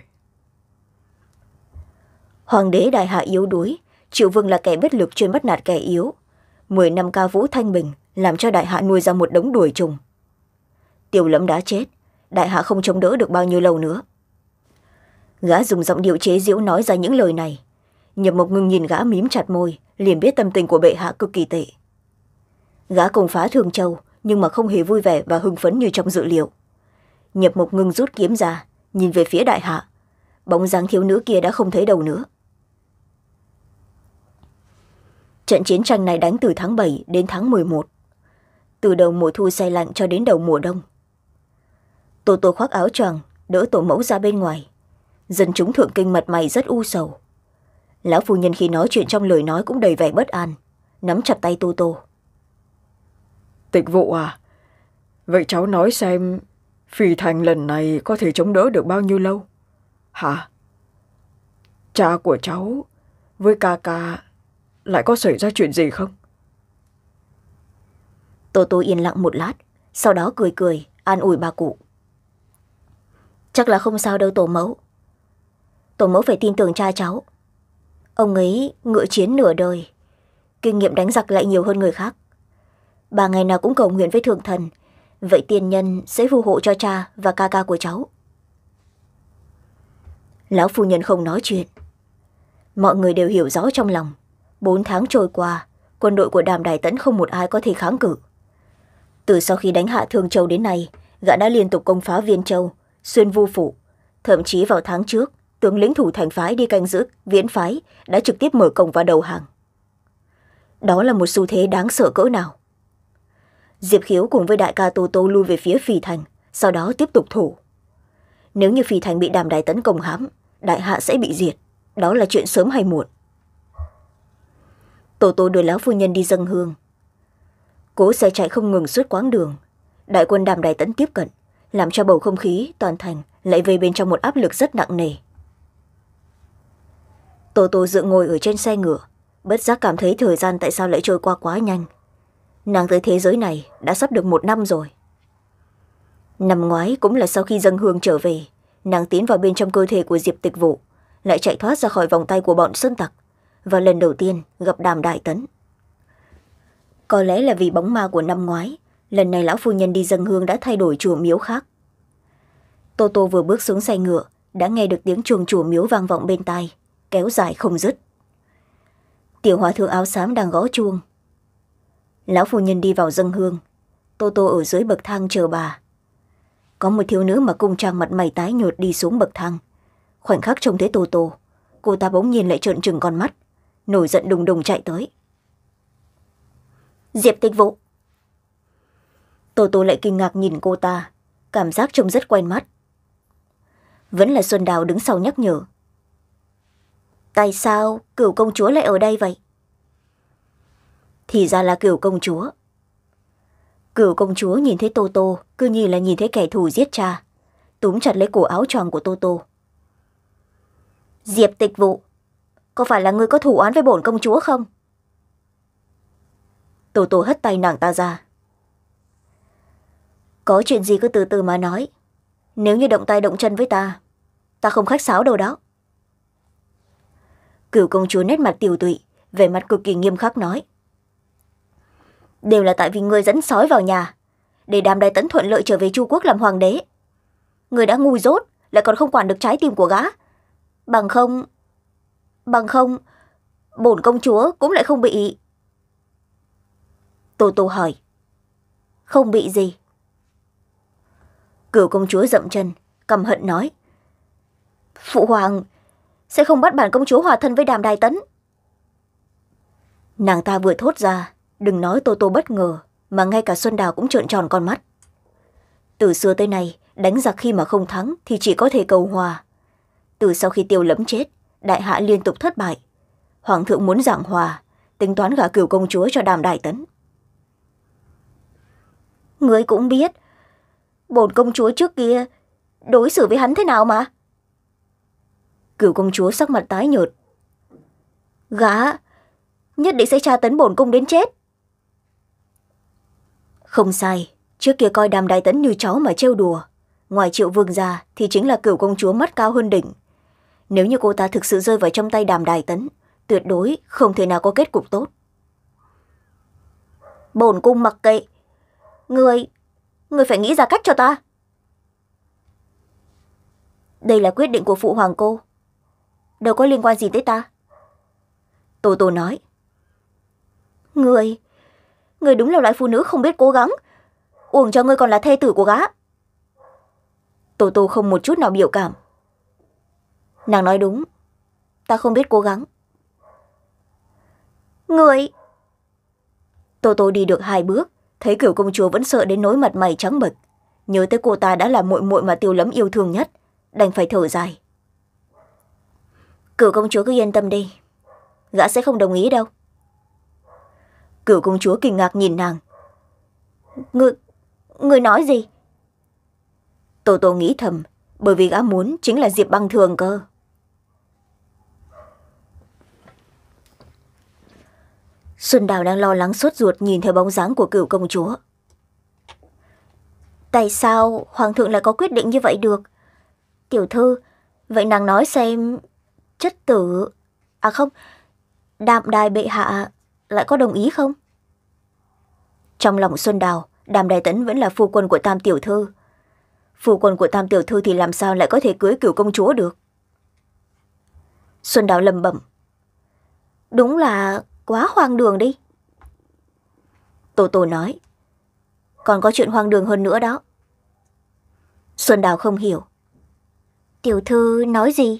hoàng đế đại hạ yếu đuối triệu vương là kẻ bất lực chuyên bắt nạt kẻ yếu mười năm ca vũ thanh bình làm cho đại hạ nuôi ra một đống đuổi trùng tiêu lâm đã chết đại hạ không chống đỡ được bao nhiêu lâu nữa gã dùng giọng điệu chế diễu nói ra những lời này nhập mộc ngừng nhìn gã mím chặt môi liền biết tâm tình của bệ hạ cực kỳ tệ gã cùng phá thường châu nhưng mà không hề vui vẻ và hưng phấn như trong dự liệu nhập mộc ngừng rút kiếm ra nhìn về phía đại hạ bóng dáng thiếu nữ kia đã không thấy đầu nữa trận chiến tranh này đánh từ tháng bảy đến tháng m một từ đầu mùa thu say lạnh cho đến đầu mùa đông tổ tô khoác áo choàng đỡ tổ mẫu ra bên ngoài dân chúng thượng kinh mật mày rất u sầu lão phu nhân khi nói chuyện trong lời nói cũng đầy vẻ bất an nắm chặt tay
tô tô tịch vụ à vậy cháu nói xem phi thành lần này có thể chống đỡ được bao nhiêu lâu hả cha của cháu với ca ca lại có xảy ra chuyện gì không tô tô yên lặng một lát sau đó cười cười an ủi bà
cụ chắc là không sao đâu tổ mẫu tổ mẫu phải tin tưởng cha cháu ông ấy ngựa chiến nửa đời kinh nghiệm đánh giặc lại nhiều hơn người khác bà ngày nào cũng cầu nguyện với thượng thần vậy tiên nhân sẽ phù hộ cho cha và ca ca của cháu lão phu nhân không nói chuyện mọi người đều hiểu rõ trong lòng bốn tháng trôi qua quân đội của đàm đài tẫn không một ai có thể kháng cự từ sau khi đánh hạ thương châu đến nay gã đã liên tục công phá viên châu xuyên vu phủ thậm chí vào tháng trước tướng lính thủ thành phái đi canh giữ viễn phái đã trực tiếp mở cổng vào đầu hàng đó là một xu thế đáng sợ cỡ nào diệp khiếu cùng với đại ca tô tô lui về phía phì thành sau đó tiếp tục thủ nếu như phì thành bị đàm đài tấn công hãm đại hạ sẽ bị diệt đó là chuyện sớm hay muộn tô tô đưa lão phu nhân đi dân hương cố xe chạy không ngừng suốt quãng đường đại quân đàm đài tấn tiếp cận làm cho bầu không khí toàn thành lại về bên trong một áp lực rất nặng nề tô tô dựa ngồi ở trên xe ngựa bất giác cảm thấy thời gian tại sao lại trôi qua quá nhanh nàng tới thế giới này đã sắp được một năm rồi năm ngoái cũng là sau khi dân hương trở về nàng tiến vào bên trong cơ thể của diệp tịch vụ lại chạy thoát ra khỏi vòng tay của bọn sơn tặc và lần đầu tiên gặp đàm đại tấn có lẽ là vì bóng ma của năm ngoái lần này lão phu nhân đi dân hương đã thay đổi chùa miếu khác tô tô vừa bước xuống xe ngựa đã nghe được tiếng chuồng chùa miếu vang vọng bên tai kéo dài không dứt tiểu hòa thượng áo xám đang gõ chuông lão phu nhân đi vào dân hương tô tô ở dưới bậc thang chờ bà có một thiếu nữ mà cung trang mặt mày tái nhột đi xuống bậc thang khoảnh khắc trông thấy tô tô cô ta bỗng nhiên lại trợn trừng con mắt nổi giận đùng đùng chạy tới diệp tịch vụ tô tô lại kinh ngạc nhìn cô ta cảm giác trông rất quen mắt vẫn là xuân đào đứng sau nhắc nhở tại sao cửu công chúa lại ở đây vậy thì ra là cửu công chúa cửu công chúa nhìn thấy tô tô cứ như là nhìn thấy kẻ thù giết cha túm chặt lấy cổ áo choàng của tô tô diệp tịch vụ có phải là người có thủ án với bổn công chúa không tô tô hất tay nàng ta ra có chuyện gì cứ từ từ mà nói nếu như động tay động chân với ta ta không khách sáo đâu đó cửu công chúa nét mặt tiều tụy vẻ mặt cực kỳ nghiêm khắc nói đều là tại vì người dẫn sói vào nhà để đàm đại tấn thuận lợi trở về chu quốc làm hoàng đế người đã ngu dốt lại còn không quản được trái tim của gã bằng không bằng không bổn công chúa cũng lại không bị tô tô hỏi không bị gì cửu công chúa dậm chân căm hận nói phụ hoàng sẽ không bắt bản công chúa hòa thân với đàm đài tấn nàng ta vừa thốt ra đừng nói tô tô bất ngờ mà ngay cả xuân đào cũng trợn tròn con mắt từ xưa tới nay đánh giặc khi mà không thắng thì chỉ có thể cầu hòa từ sau khi tiêu lẫm chết đại hạ liên tục thất bại hoàng thượng muốn giảng hòa tính toán gả cửu công chúa cho đàm đại tấn người cũng biết bổn công chúa trước kia đối xử với hắn thế nào mà cửu công chúa sắc mặt tái nhợt gã nhất định sẽ tra tấn bổn cung đến chết không sai trước kia coi đàm đại tấn như cháu mà trêu đùa ngoài triệu vương già thì chính là cửu công chúa mắt cao hơn đỉnh nếu như cô ta thực sự rơi vào trong tay đàm đại tấn tuyệt đối không thể nào có kết cục tốt bổn cung mặc kệ người người phải nghĩ ra cách cho ta đây là quyết định của phụ hoàng cô đâu có liên quan gì tới ta tô tô nói người người đúng là loại phụ nữ không biết cố gắng uổng cho ngươi còn là thê tử của gã tô tô không một chút nào biểu cảm nàng nói đúng ta không biết cố gắng người tô tô đi được hai bước thấy kiểu công chúa vẫn sợ đến nỗi mặt mày trắng bệch nhớ tới cô ta đã là muội muội mà tiêu lấm yêu thương nhất đành phải thở dài cửu công chúa cứ yên tâm đi gã sẽ không đồng ý đâu cửu công chúa kinh ngạc nhìn nàng người người nói gì tô tô nghĩ thầm bởi vì gã muốn chính là diệp băng thường cơ xuân đào đang lo lắng sốt ruột nhìn theo bóng dáng của cửu công chúa tại sao hoàng thượng lại có quyết định như vậy được tiểu thư vậy nàng nói xem chất tử... À không, đàm đài bệ hạ lại có đồng ý không? Trong lòng Xuân Đào, đàm đài tấn vẫn là phu quân của tam tiểu thư. Phu quân của tam tiểu thư thì làm sao lại có thể cưới cửu công chúa được? Xuân Đào lầm bẩm. Đúng là quá hoang đường đi. Tô Tô nói. Còn có chuyện hoang đường hơn nữa đó. Xuân Đào không hiểu. Tiểu thư nói gì?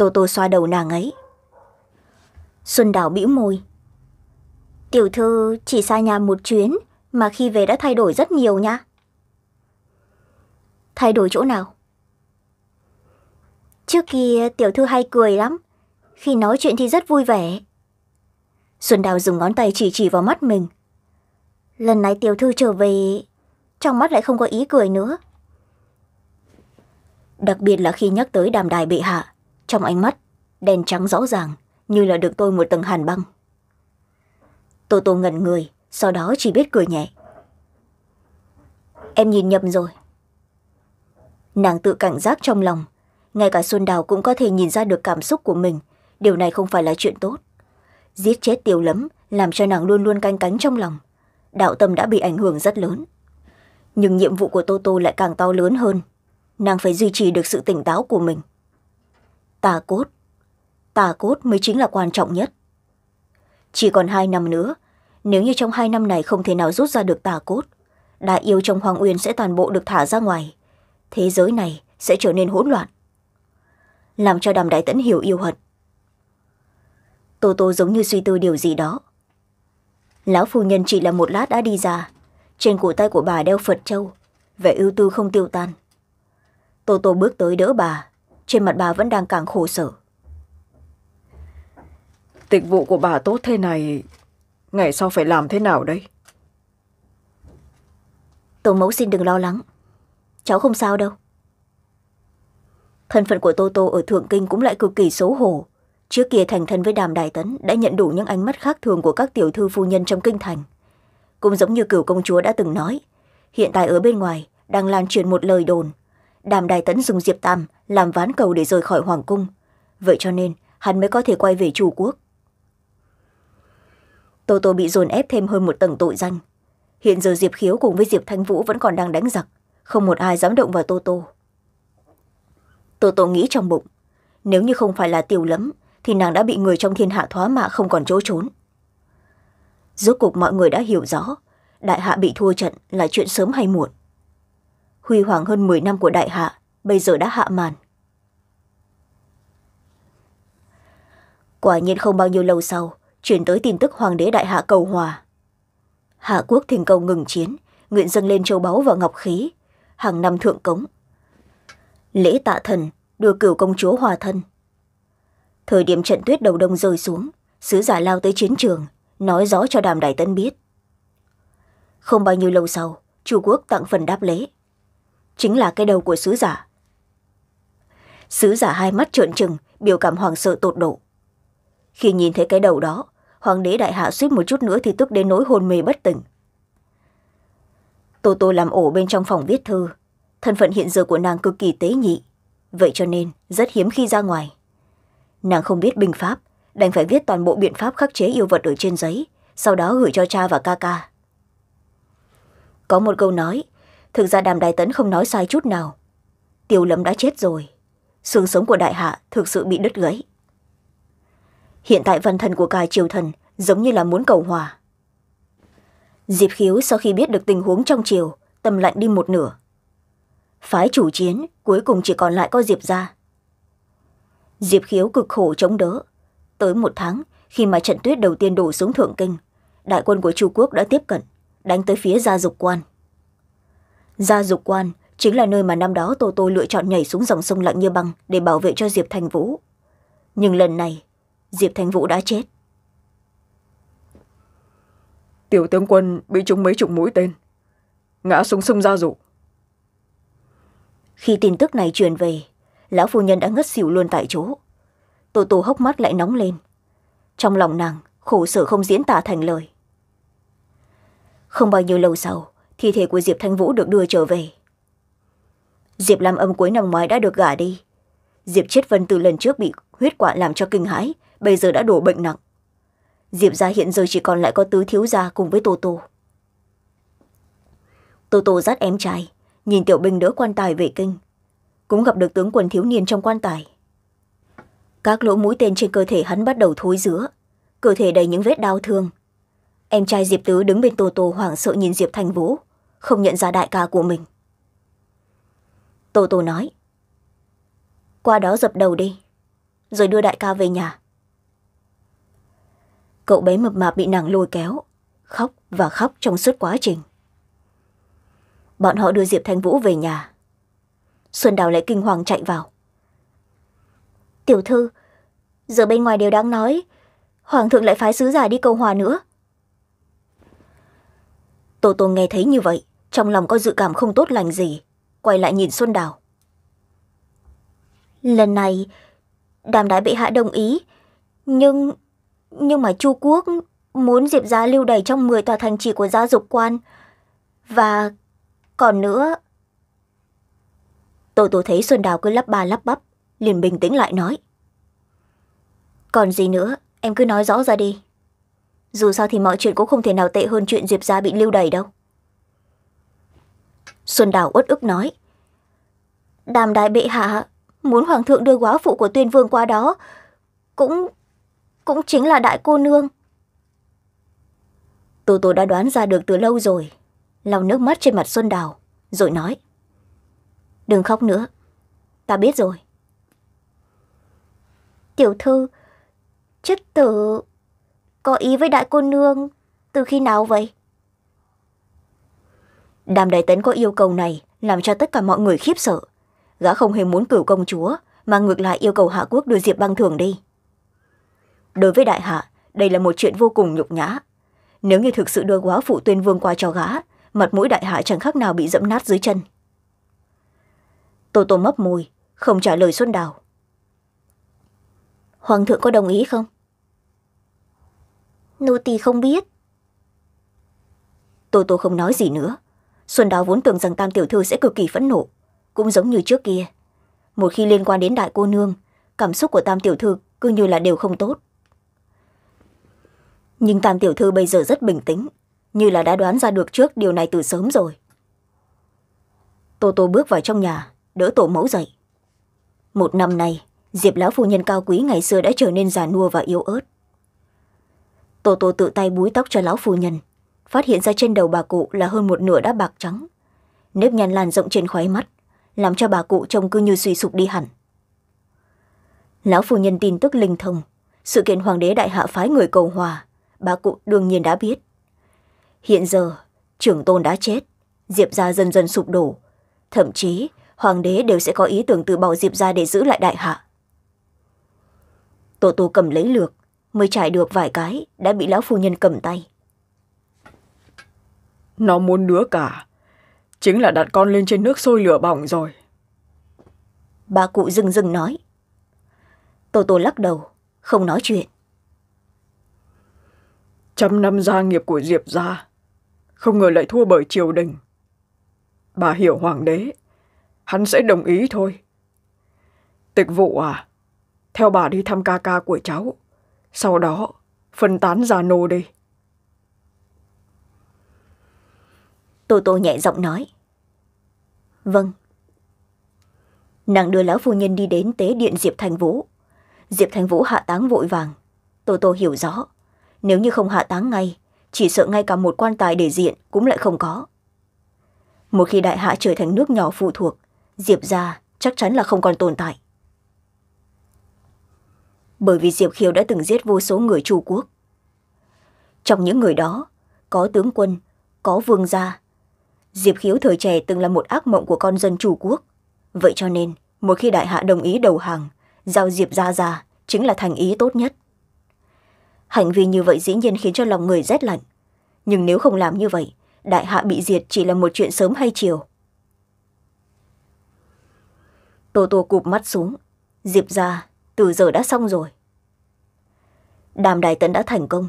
tô tô xoa đầu nàng ấy xuân đào bĩu môi tiểu thư chỉ xa nhà một chuyến mà khi về đã thay đổi rất nhiều nhá. thay đổi chỗ nào trước kia tiểu thư hay cười lắm khi nói chuyện thì rất vui vẻ xuân đào dùng ngón tay chỉ chỉ vào mắt mình lần này tiểu thư trở về trong mắt lại không có ý cười nữa đặc biệt là khi nhắc tới đàm đài bệ hạ trong ánh mắt đen trắng rõ ràng như là được tôi một tầng hàn băng tô tô ngẩn người sau đó chỉ biết cười nhẹ em nhìn nhầm rồi nàng tự cảnh giác trong lòng ngay cả xuân đào cũng có thể nhìn ra được cảm xúc của mình điều này không phải là chuyện tốt giết chết tiêu lấm làm cho nàng luôn luôn canh cánh trong lòng đạo tâm đã bị ảnh hưởng rất lớn nhưng nhiệm vụ của tô tô lại càng to lớn hơn nàng phải duy trì được sự tỉnh táo của mình tà cốt tà cốt mới chính là quan trọng nhất chỉ còn hai năm nữa nếu như trong hai năm này không thể nào rút ra được tà cốt đại yêu trong hoàng uyên sẽ toàn bộ được thả ra ngoài thế giới này sẽ trở nên hỗn loạn làm cho đàm đại tẫn hiểu yêu hận tô tô giống như suy tư điều gì đó lão phu nhân chỉ là một lát đã đi ra trên cổ tay của bà đeo phật trâu vẻ ưu tư không tiêu tan tô tô bước tới đỡ bà trên mặt bà vẫn đang càng khổ sở
tịch vụ của bà tốt thế này ngày sau phải làm thế nào đây tổ mẫu xin đừng lo lắng
cháu không sao đâu thân phận của tô tô ở thượng kinh cũng lại cực kỳ xấu hổ trước kia thành thân với đàm đại tấn đã nhận đủ những ánh mắt khác thường của các tiểu thư phu nhân trong kinh thành cũng giống như cửu công chúa đã từng nói hiện tại ở bên ngoài đang lan truyền một lời đồn đàm đài tấn dùng diệp tam làm ván cầu để rời khỏi hoàng cung vậy cho nên hắn mới có thể quay về chủ quốc tô tô bị dồn ép thêm hơn một tầng tội danh hiện giờ diệp khiếu cùng với diệp thanh vũ vẫn còn đang đánh giặc không một ai dám động vào tô tô tô tô nghĩ trong bụng nếu như không phải là tiểu lẫm thì nàng đã bị người trong thiên hạ thoá mạ không còn chỗ trốn rốt cục mọi người đã hiểu rõ đại hạ bị thua trận là chuyện sớm hay muộn huy hoàng hơn m năm của đại hạ bây giờ đã hạ màn quả nhiên không bao nhiêu lâu sau chuyển tới tin tức hoàng đế đại hạ cầu hòa hạ quốc thỉnh cầu ngừng chiến nguyện dâng lên châu báu và ngọc khí hàng năm thượng cống lễ tạ thần đưa cửu công chúa hòa thân thời điểm trận tuyết đầu đông rơi xuống sứ giả lao tới chiến trường nói rõ cho đàm đại tân biết không bao nhiêu lâu sau chu quốc tặng phần đáp lễ chính là cái đầu của sứ giả sứ giả hai mắt trợn trừng biểu cảm hoàng sợ tột độ khi nhìn thấy cái đầu đó hoàng đế đại hạ suýt một chút nữa thì tức đến nỗi hôn mê bất tỉnh tô tô làm ổ bên trong phòng viết thư thân phận hiện giờ của nàng cực kỳ tế nhị vậy cho nên rất hiếm khi ra ngoài nàng không biết binh pháp đành phải viết toàn bộ biện pháp khắc chế yêu vật ở trên giấy sau đó gửi cho cha và ca ca có một câu nói thực ra đàm đại tấn không nói sai chút nào tiêu lâm đã chết rồi xương sống của đại hạ thực sự bị đứt gãy hiện tại văn thần của cài triều thần giống như là muốn cầu hòa diệp khiếu sau khi biết được tình huống trong triều tâm lạnh đi một nửa phái chủ chiến cuối cùng chỉ còn lại có diệp ra diệp khiếu cực khổ chống đỡ tới một tháng khi mà trận tuyết đầu tiên đổ xuống thượng kinh đại quân của chu quốc đã tiếp cận đánh tới phía gia dục quan gia dục quan chính là nơi mà năm đó tô tô lựa chọn nhảy xuống dòng sông lạnh như băng để bảo vệ cho diệp thành vũ
nhưng lần này diệp thành vũ đã chết tiểu tướng quân bị trúng mấy chục mũi tên ngã xuống sông gia dụ khi tin tức này truyền về lão phu nhân đã ngất xỉu luôn tại chỗ
tô tô hốc mắt lại nóng lên trong lòng nàng khổ sở không diễn tả thành lời không bao nhiêu lâu sau thi thể của diệp thanh vũ được đưa trở về diệp lam âm cuối năm ngoái đã được gả đi diệp chết vân từ lần trước bị huyết quạ làm cho kinh hãi bây giờ đã đổ bệnh nặng diệp gia hiện giờ chỉ còn lại có tứ thiếu gia cùng với tô tô tô tô dắt em trai nhìn tiểu binh đỡ quan tài về kinh cũng gặp được tướng quần thiếu niên trong quan tài các lỗ mũi tên trên cơ thể hắn bắt đầu thối rứa cơ thể đầy những vết đau thương em trai diệp tứ đứng bên tô tô hoảng sợ nhìn diệp thanh vũ không nhận ra đại ca của mình tô tô nói qua đó dập đầu đi rồi đưa đại ca về nhà cậu bé mập mạp bị nàng lôi kéo khóc và khóc trong suốt quá trình bọn họ đưa diệp thanh vũ về nhà xuân đào lại kinh hoàng chạy vào tiểu thư giờ bên ngoài đều đang nói hoàng thượng lại phái sứ giả đi câu hòa nữa tô tô nghe thấy như vậy trong lòng có dự cảm không tốt lành gì quay lại nhìn xuân đào lần này đàm đại bệ hạ đồng ý nhưng nhưng mà chu quốc muốn diệp gia lưu đầy trong mười tòa thành trì của gia dục quan và còn nữa tô tôi thấy xuân đào cứ lắp ba lắp bắp liền bình tĩnh lại nói còn gì nữa em cứ nói rõ ra đi dù sao thì mọi chuyện cũng không thể nào tệ hơn chuyện diệp gia bị lưu đầy đâu xuân đào uất ức nói đàm đại bệ hạ muốn hoàng thượng đưa quá phụ của tuyên vương qua đó cũng cũng chính là đại cô nương tô tô đã đoán ra được từ lâu rồi lau nước mắt trên mặt xuân đào rồi nói đừng khóc nữa ta biết rồi tiểu thư chất tử có ý với đại cô nương từ khi nào vậy đàm đại tấn có yêu cầu này làm cho tất cả mọi người khiếp sợ gã không hề muốn cửu công chúa mà ngược lại yêu cầu hạ quốc đưa diệp băng thường đi đối với đại hạ đây là một chuyện vô cùng nhục nhã nếu như thực sự đưa quá phụ tuyên vương qua cho gã mặt mũi đại hạ chẳng khác nào bị dẫm nát dưới chân tô tô mấp môi không trả lời xuân đào hoàng thượng có đồng ý không nô tỳ không biết tô tô không nói gì nữa xuân đào vốn tưởng rằng tam tiểu thư sẽ cực kỳ phẫn nộ cũng giống như trước kia một khi liên quan đến đại cô nương cảm xúc của tam tiểu thư cứ như là đều không tốt nhưng tam tiểu thư bây giờ rất bình tĩnh như là đã đoán ra được trước điều này từ sớm rồi tô tô bước vào trong nhà đỡ tổ mẫu dậy một năm nay diệp lão phu nhân cao quý ngày xưa đã trở nên già nua và yếu ớt tô tô tự tay búi tóc cho lão phu nhân phát hiện ra trên đầu bà cụ là hơn một nửa đã bạc trắng nếp nhăn lan rộng trên khóe mắt làm cho bà cụ trông cứ như suy sụp đi hẳn lão phu nhân tin tức linh thông sự kiện hoàng đế đại hạ phái người cầu hòa bà cụ đương nhiên đã biết hiện giờ trưởng tôn đã chết diệp gia dần dần sụp đổ thậm chí hoàng đế đều sẽ có ý tưởng từ bỏ diệp gia để giữ lại đại hạ tổ tổ cầm lấy lược mới trải được vài cái đã bị lão phu nhân cầm tay
nó muốn đứa cả chính là đặt con lên trên nước sôi lửa bỏng rồi bà cụ rừng rừng nói Tôi tôi lắc đầu không nói chuyện trăm năm gia nghiệp của diệp gia không ngờ lại thua bởi triều đình bà hiểu hoàng đế hắn sẽ đồng ý thôi tịch vụ à theo bà đi thăm ca ca của cháu sau đó phân tán gia nô đi tô tô nhẹ giọng nói
vâng nàng đưa lão phu nhân đi đến tế điện diệp thành vũ diệp thành vũ hạ táng vội vàng tô tô hiểu rõ nếu như không hạ táng ngay chỉ sợ ngay cả một quan tài để diện cũng lại không có một khi đại hạ trở thành nước nhỏ phụ thuộc diệp ra chắc chắn là không còn tồn tại bởi vì diệp khiêu đã từng giết vô số người chu quốc trong những người đó có tướng quân có vương gia diệp khiếu thời trẻ từng là một ác mộng của con dân chủ quốc vậy cho nên một khi đại hạ đồng ý đầu hàng giao diệp ra ra chính là thành ý tốt nhất hành vi như vậy dĩ nhiên khiến cho lòng người rét lạnh nhưng nếu không làm như vậy đại hạ bị diệt chỉ là một chuyện sớm hay chiều tô tô cụp mắt xuống diệp ra từ giờ đã xong rồi đàm Đại tấn đã thành công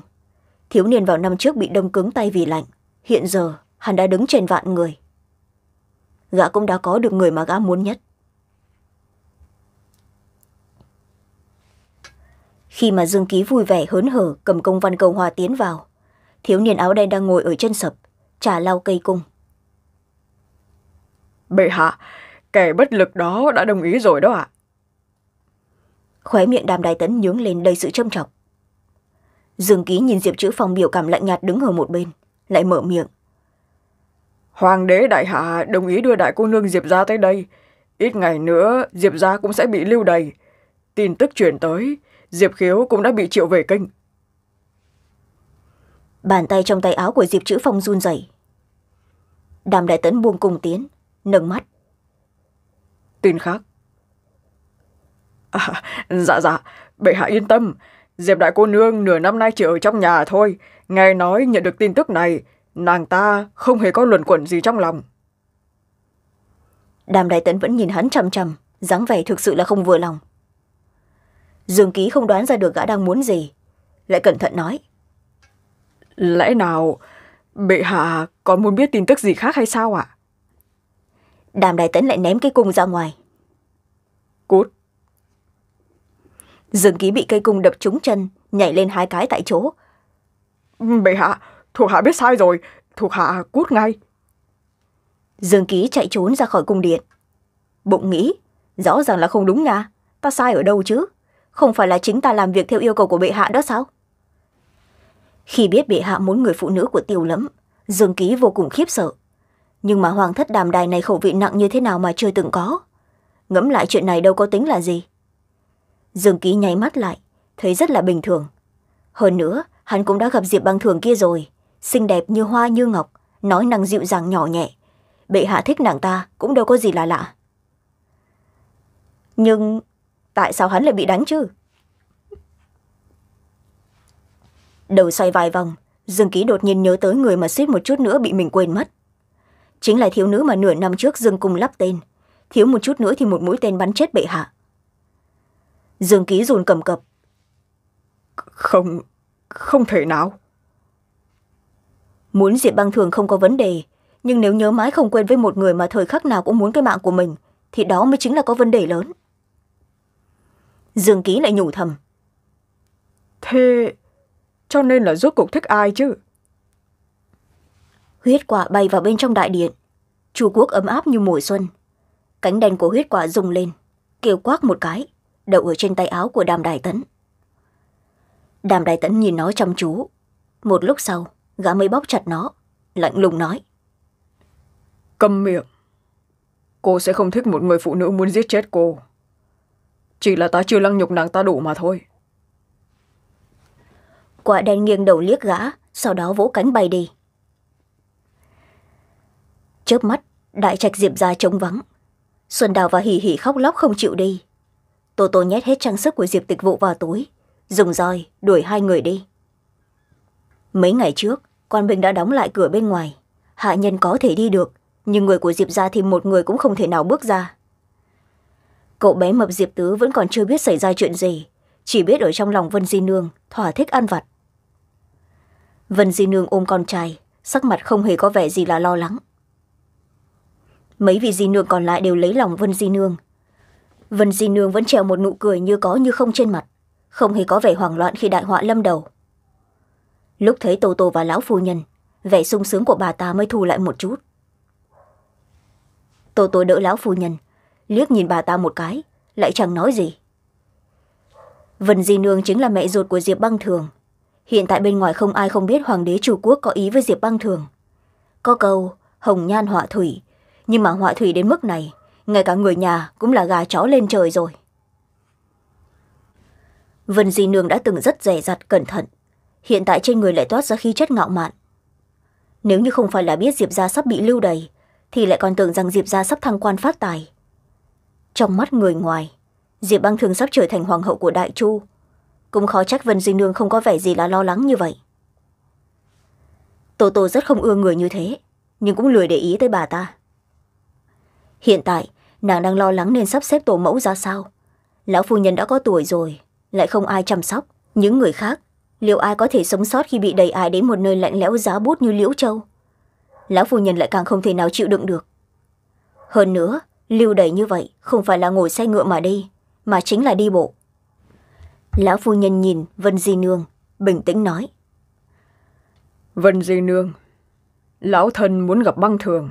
thiếu niên vào năm trước bị đông cứng tay vì lạnh hiện giờ hắn đã đứng trên vạn người gã cũng đã có được người mà gã muốn nhất khi mà dương ký vui vẻ hớn hở cầm công văn cầu hòa tiến vào thiếu niên áo đen đang ngồi ở chân sập trà lau cây cung bệ hạ kẻ bất
lực đó đã đồng ý rồi đó ạ à?
khóe miệng đàm đài tấn nhướng lên đầy sự trâm trọng dương ký nhìn diệp chữ phòng biểu cảm lạnh nhạt đứng ở
một bên lại mở miệng Hoàng đế đại hạ đồng ý đưa đại cô nương Diệp ra tới đây. Ít ngày nữa, Diệp ra cũng sẽ bị lưu đầy. Tin tức chuyển tới, Diệp khiếu cũng đã bị triệu về kinh. Bàn tay
trong tay áo của Diệp chữ phong run rẩy Đàm đại tấn buông cùng tiến, nâng mắt.
Tin khác. À, dạ dạ, bệ hạ yên tâm. Diệp đại cô nương nửa năm nay chỉ ở trong nhà thôi. Nghe nói nhận được tin tức này, nàng ta không hề có luẩn quẩn gì trong lòng đàm đại tấn vẫn nhìn hắn chằm chằm dáng vẻ thực sự là không vừa lòng dương ký không đoán ra được gã đang muốn gì lại cẩn thận nói lẽ nào bệ hạ còn muốn biết tin tức gì khác hay sao ạ đàm đại tấn lại ném cây cung ra ngoài cút dương ký bị cây cung đập trúng chân nhảy lên hai cái tại chỗ bệ hạ Thuộc hạ biết sai rồi, thuộc hạ cút ngay. Dương Ký chạy trốn ra khỏi cung điện. Bụng nghĩ, rõ ràng là không đúng nga, ta sai ở đâu chứ? Không
phải là chính ta làm việc theo yêu cầu của bệ hạ đó sao? Khi biết bệ hạ muốn người phụ nữ của tiêu lẫm, Dương Ký vô cùng khiếp sợ. Nhưng mà hoàng thất đàm đài này khẩu vị nặng như thế nào mà chưa từng có. Ngẫm lại chuyện này đâu có tính là gì. Dương Ký nháy mắt lại, thấy rất là bình thường. Hơn nữa, hắn cũng đã gặp Diệp băng thường kia rồi, xinh đẹp như hoa như ngọc nói năng dịu dàng nhỏ nhẹ bệ hạ thích nàng ta cũng đâu có gì là lạ nhưng tại sao hắn lại bị đánh chứ đầu xoay vài vòng dương ký đột nhiên nhớ tới người mà suýt một chút nữa bị mình quên mất chính là thiếu nữ mà nửa năm trước dương cung lắp tên thiếu một chút nữa thì một mũi tên bắn chết bệ hạ dương ký dùn cầm cập không không thể nào muốn diệp băng thường không có vấn đề nhưng nếu nhớ mãi không quên với một người mà thời khắc nào cũng muốn cái mạng của mình thì đó mới chính là có vấn đề lớn dương ký lại nhủ
thầm thế cho nên là rốt cuộc thích ai chứ huyết quả bay vào bên trong đại điện chu quốc ấm áp như mùa xuân
cánh đèn của huyết quả rung lên kêu quác một cái đậu ở trên tay áo của đàm đài tấn đàm đài tấn nhìn nó chăm chú một lúc sau gã
mới bóp chặt nó lạnh lùng nói câm miệng cô sẽ không thích một người phụ nữ muốn giết chết cô chỉ là ta chưa lăng nhục nàng ta đủ mà thôi quả đen nghiêng đầu liếc gã sau đó vỗ cánh
bay đi chớp mắt đại trạch diệp ra trống vắng xuân đào và hỉ hỉ khóc lóc không chịu đi tô tô nhét hết trang sức của diệp tịch vụ vào túi dùng roi đuổi hai người đi mấy ngày trước quan binh đã đóng lại cửa bên ngoài hạ nhân có thể đi được nhưng người của diệp ra thì một người cũng không thể nào bước ra cậu bé mập diệp tứ vẫn còn chưa biết xảy ra chuyện gì chỉ biết ở trong lòng vân di nương thỏa thích ăn vặt vân di nương ôm con trai sắc mặt không hề có vẻ gì là lo lắng mấy vị di nương còn lại đều lấy lòng vân di nương vân di nương vẫn treo một nụ cười như có như không trên mặt không hề có vẻ hoảng loạn khi đại họa lâm đầu lúc thấy tô tô và lão phu nhân vẻ sung sướng của bà ta mới thu lại một chút tô tô đỡ lão phu nhân liếc nhìn bà ta một cái lại chẳng nói gì vân di nương chính là mẹ ruột của diệp băng thường hiện tại bên ngoài không ai không biết hoàng đế chủ quốc có ý với diệp băng thường có câu hồng nhan họa thủy nhưng mà họa thủy đến mức này ngay cả người nhà cũng là gà chó lên trời rồi vân di nương đã từng rất dè dặt cẩn thận hiện tại trên người lại toát ra khí chất ngạo mạn nếu như không phải là biết diệp gia sắp bị lưu đày thì lại còn tưởng rằng diệp gia sắp thăng quan phát tài trong mắt người ngoài diệp băng thường sắp trở thành hoàng hậu của đại chu cũng khó trách vân duy nương không có vẻ gì là lo lắng như vậy tô tô rất không ưa người như thế nhưng cũng lười để ý tới bà ta hiện tại nàng đang lo lắng nên sắp xếp tổ mẫu ra sao lão phu nhân đã có tuổi rồi lại không ai chăm sóc những người khác liệu ai có thể sống sót khi bị đẩy ai đến một nơi lạnh lẽo giá bút như liễu châu lão phu nhân lại càng không thể nào chịu đựng được hơn nữa lưu đẩy như vậy không phải là ngồi xe ngựa mà đi mà chính là đi bộ
lão phu nhân nhìn vân di nương bình tĩnh nói vân di nương lão thân muốn gặp băng thường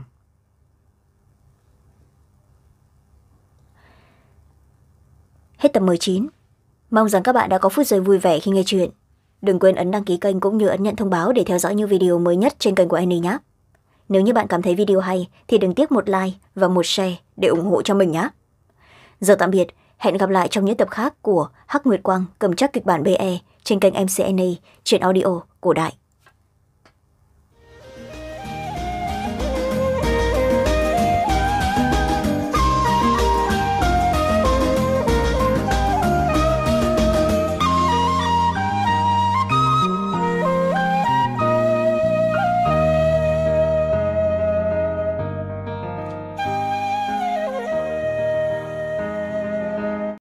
hết tập 19. mong rằng
các bạn đã có phút giây vui vẻ khi nghe chuyện đừng quên ấn đăng ký kênh cũng như ấn nhận thông báo để theo dõi những video mới nhất trên kênh của Annie nhé nếu như bạn cảm thấy video hay thì đừng tiếc một like và một share để ủng hộ cho mình nhé giờ tạm biệt hẹn gặp lại trong những tập khác của hắc nguyệt quang cầm chắc kịch bản be trên kênh mcna trên audio cổ đại